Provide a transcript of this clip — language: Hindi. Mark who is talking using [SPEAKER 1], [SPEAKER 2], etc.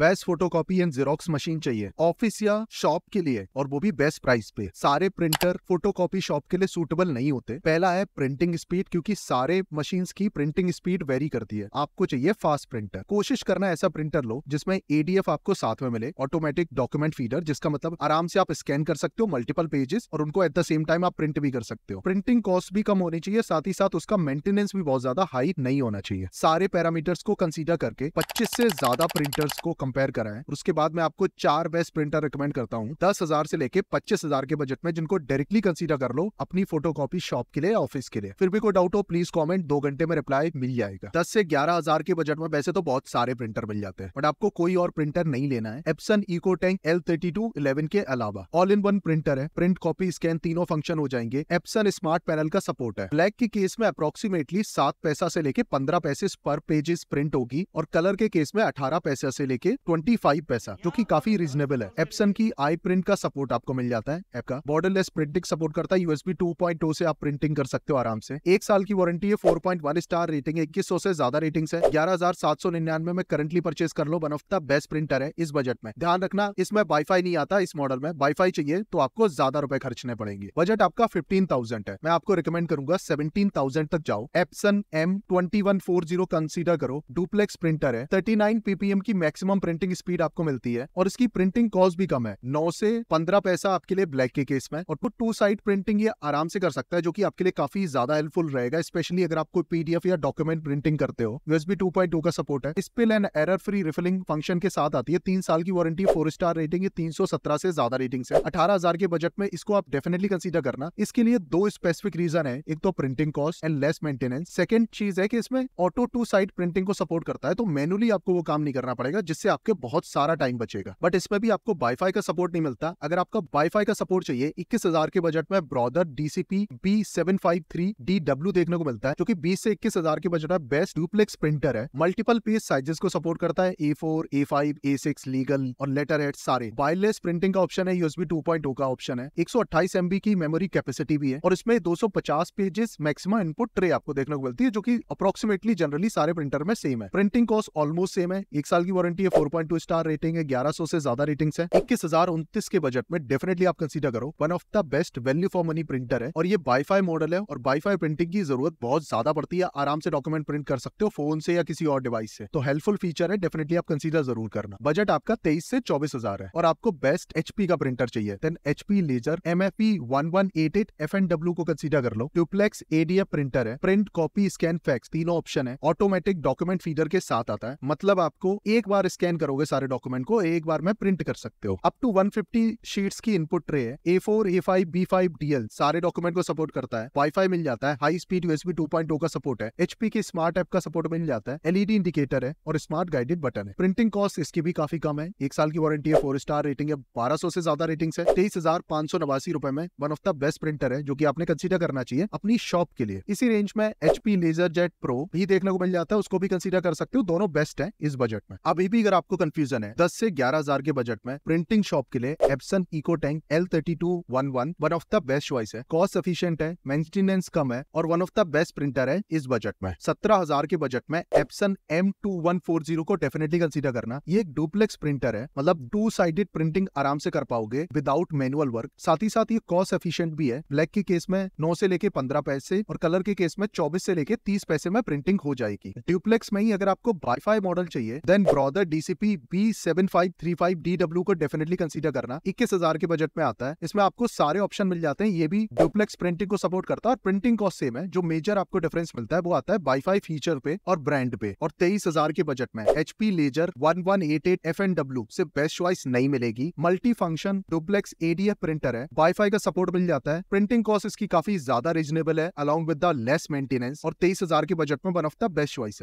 [SPEAKER 1] best photo copy and xerox machine चाहिए ऑफिस या शॉप के लिए और वो भी बेस्ट प्राइस पे सारे प्रिंटर फोटो कॉपी शॉप के लिए सूटेबल नहीं होते पहला है प्रिंटिंग स्पीड क्योंकि सारे मशीन की प्रिंटिंग स्पीड वेरी करती है आपको चाहिए फास्ट प्रिंटर कोशिश करना ऐसा प्रिंटर लो जिसमें एडीएफ आपको साथ में मिले ऑटोमेटिक डॉक्यूमेंट फीडर जिसका मतलब आराम से आप स्कैन कर सकते हो मल्टीपल पेजेस और उनको एट द सेम टाइम आप प्रिंट भी कर सकते हो प्रिंटिंग कॉस्ट भी कम होनी चाहिए साथ ही साथ उसका मेंटेनेंस भी बहुत ज्यादा हाई नहीं होना चाहिए सारे पैरामीटर्स को कंसीडर करके पच्चीस से ज्यादा प्रिंटर्स को कम कंपेयर करा है उसके बाद मैं आपको चार बेस्ट प्रिंटर रिकमेंड करता हूँ दस हजार से लेके पच्चीस हजार के बजट में जिनको डायरेक्टली कंसीडर कर लो अपनी फोटो कॉपी शॉप के लिए ऑफिस के लिए फिर भी कोई डाउट हो प्लीज कॉमेंट दो घंटे में रिप्लाई मिल जाएगा दस से ग्यारह हजार के बजट में वैसे तो बहुत सारे प्रिंटर मिल जाते हैं बट आपको कोई और प्रिंटर नहीं लेना है Epson eco tank L thirty two eleven के अलावा ऑल इन वन प्रिंटर है प्रिंट कॉपी स्कैन तीनों फंक्शन हो जाएंगे एप्सन स्मार्ट पैनल का सपोर्ट है ब्लैक के केस में अप्रोक्सीमेटली सात पैसा से लेके पंद्रह पैसे पर पेजेस प्रिंट होगी और कलर के केस में अठारह पैसे से लेके ट्वेंटी फाइव पैसा जो की काफी रीजनेबल है एप्सन की आई प्रिंट का सपोर्ट आपको मिल जाता है ऐप का बॉर्डरलेस प्रिंटिंग सपोर्ट करता है यूएसबी टू पॉइंट टू से आप प्रिंटिंग कर सकते हो आराम से एक साल की वारंटी है four point one star rating है इक्कीस सौ से ज्यादा रेटिंग है ग्यारह हजार सात सौ निन्यानवे में करंटली परचेज कर लो one of the best printer है इस बजट में ध्यान रखना इसमें वाईफाई नहीं आता इस मॉडल में वाईफाई चाहिए तो आपको ज्यादा रुपए खर्चने पड़ेंगे बजट आपका फिफ्टीन थाउजेंड है मैं आपको रिकमेंड करूंगा सेवेंटीन थाउजेंड तक जाओ Epson M twenty one four zero consider करो डुप्लेक्स प्रिंटर है थर्टी नाइन पीपीएम की मैक्सिमम प्रिंटिंग स्पीड आपको मिलती है और इसकी प्रिंटिंग कॉस्ट भी कम है नौ से पंद्रह पैसा आपके लिए ब्लैक के केस में और टू साइड प्रिंटिंग ये आराम से कर सकता है जो कि आपके लिए काफी ज्यादा हेल्पफुल रहेगा स्पेशली अगर आपको पीडीएफ या डॉक्यूमेंट प्रिंटिंग करते हो यूएसबी 2.2 का सपोर्ट है spill and error free refilling function के साथ आती है तीन साल की वारंटी फोर स्टार रेटिंग तीन सौ सत्रह से ज्यादा रेटिंग है अठारह हजार के बजट में इसको आप डेफिनेटली कंसीडर करना इसके लिए दो स्पेसिफिक रीजन है एक तो printing cost and less maintenance second चीज है कि इसमें ऑटो टू साइड प्रिंटिंग को सपोर्ट करता है तो मैनुअली आपको वो काम नहीं करना पड़ेगा जिससे आपके बहुत सारा टाइम बचेगा बट इसमें भी आपको वाईफाई का सपोर्ट नहीं मिलता अगर आपका वाईफाई का सपोर्ट चाहिए इक्कीस हजार के बजट में Brother DCP B seven five three D W देखने को मिलता है जो कि बीस से इक्कीस हजार के बजट में बेस्ट डुप्लेक्स प्रिंटर है मल्टीपल पेज साइजेस को सपोर्ट करता है A four A five A six legal और लेटर हेड सारे वायरलेस प्रिंटिंग का ऑप्शन है यूएसबी टू पॉइंट का ऑप्शन है एक सौ अट्ठाईस एमबी की मेमोरी कैपेसिटी भी है और इसमें दो सौ पचास पेजेस मैक्सिमम इनपुट ट्रे आपको देखने को मिलती है जो की अप्रोक्सीमेटली जनरली सारे प्रिंटर में सेम है प्रिंटिंग कॉस्ट ऑलमोस्ट सेम है एक साल की वारंटी है 4.2 स्टार रेटिंग है 1100 से ज्यादा रेटिंग्स है इक्कीस हजार उन्तीस के बजट में डेफिनेटली आप कंसीडर करो one of the best value for money printer है और ये बाईफाई मॉडल है और बाईफाई प्रिंटिंग की जरूरत बहुत ज्यादा पड़ती है आराम से डॉक्यूमेंट प्रिंट कर सकते हो फोन से या किसी और डिवाइस से तो हेल्पफुल फीचर है डेफिनेटली आप कंसीडर जरूर करना बजट आपका तेईस से चौबीस है और आपको बेस्ट एचपी का प्रिंटर चाहिए then HP laser M F P one one eight eight F N W को कंसिडर कर लो ट्यूप्लेक्स एडीएफ प्रिंटर है प्रिंट कॉपी स्कैन फैक्स तीनों ऑप्शन है ऑटोमेटिक डॉक्यूमेंट फीडर के साथ आता है मतलब आपको एक बार स्कैन स्कैन करोगे सारे डॉक्यूमेंट को एक बार में प्रिंट कर सकते हो अप टू 150 शीट्स की इनपुट ट्रे है A four A five B five DL सारे डॉक्यूमेंट को सपोर्ट करता है वाईफाई मिल जाता है हाई स्पीड यूएसबी 2.0 का सपोर्ट है एचपी के स्मार्ट एप का सपोर्ट मिल जाता है एलईडी इंडिकेटर e है और स्मार्ट गाइडेड बटन है प्रिंटिंग कॉस्ट इसकी भी काफी कम है एक साल की वारंटी है फोर स्टार रेटिंग है बारह से ज्यादा रेटिंग है तेईस हजार पांच सौ नवासी रुपए में one of the best printer है जो की आपने कंसिडर करना चाहिए अपनी शॉप के लिए इसी रेंज में एचपी लेजर जेट प्रो भी देखने को मिल जाता है उसको भी कंसिडर कर सकते हो दोनों बेस्ट है इस बजट में अभी भी अगर आपको कंफ्यूजन है दस से ग्यारह हजार के बजट में प्रिंटिंग शॉप के लिए Epson eco tank L thirty two one one one of the best choice है कॉस्ट सफिशियंट है मेंटेनेंस कम है और one of the best printer है इस बजट में सत्रह हजार के बजट में Epson M two one four zero को डेफिनेटली कंसिडर करना ये एक डुप्लेक्स प्रिंटर है मतलब टू साइडेड प्रिंटिंग आराम से कर पाओगे विदाउट मैनुअल वर्क साथ ही साथ ये कॉस्ट एफिशिएंट भी है ब्लैक के केस में नौ से लेके पंद्रह पैसे और कलर के केस में चौबीस से लेके तीस पैसे में प्रिंटिंग हो जाएगी डुप्लेक्स में ही अगर आपको बाईफाई मॉडल चाहिए then Brother DC recipe B seven five three five D W को डेफिनेटली कंसिडर करना इक्कीस हजार के बजट में आता है इसमें आपको सारे ऑप्शन मिल जाते हैं ये भी डुप्लेक्स प्रिंटिंग को सपोर्ट करता है और प्रिंटिंग कॉस्ट सेम है जो मेजर आपको डिफरेंस मिलता है वो आता है फाई फीचर पे और ब्रांड पे और तेईस हजार के बजट में H P laser one one eight eight F N W से बेस्ट चॉइस नहीं मिलेगी multi function duplex ADF printer है फाई का सपोर्ट मिल जाता है प्रिंटिंग कॉस्ट इसकी काफी ज्यादा रिजनेबल है along with the less maintenance और तेईस हजार के बजट में one of the best choice है